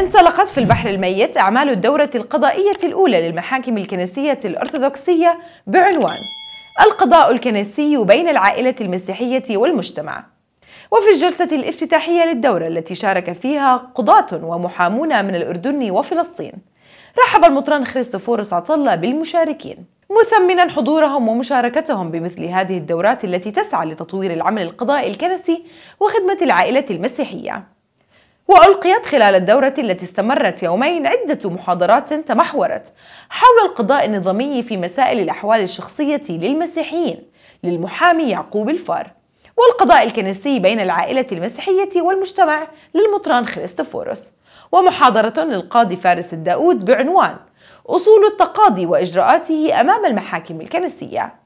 انطلقت في البحر الميت أعمال الدورة القضائية الأولى للمحاكم الكنسية الأرثوذكسية بعنوان القضاء الكنسي بين العائلة المسيحية والمجتمع وفي الجلسة الافتتاحية للدورة التي شارك فيها قضاة ومحامون من الأردن وفلسطين رحب المطران خريستوفورس عطلة بالمشاركين مثمنا حضورهم ومشاركتهم بمثل هذه الدورات التي تسعى لتطوير العمل القضائي الكنسي وخدمة العائلة المسيحية وألقيت خلال الدورة التي استمرت يومين عدة محاضرات تمحورت حول القضاء النظامي في مسائل الأحوال الشخصية للمسيحيين للمحامي يعقوب الفار والقضاء الكنسي بين العائلة المسيحية والمجتمع للمطران خريستوفوروس ومحاضرة للقاضي فارس الداود بعنوان أصول التقاضي وإجراءاته أمام المحاكم الكنسية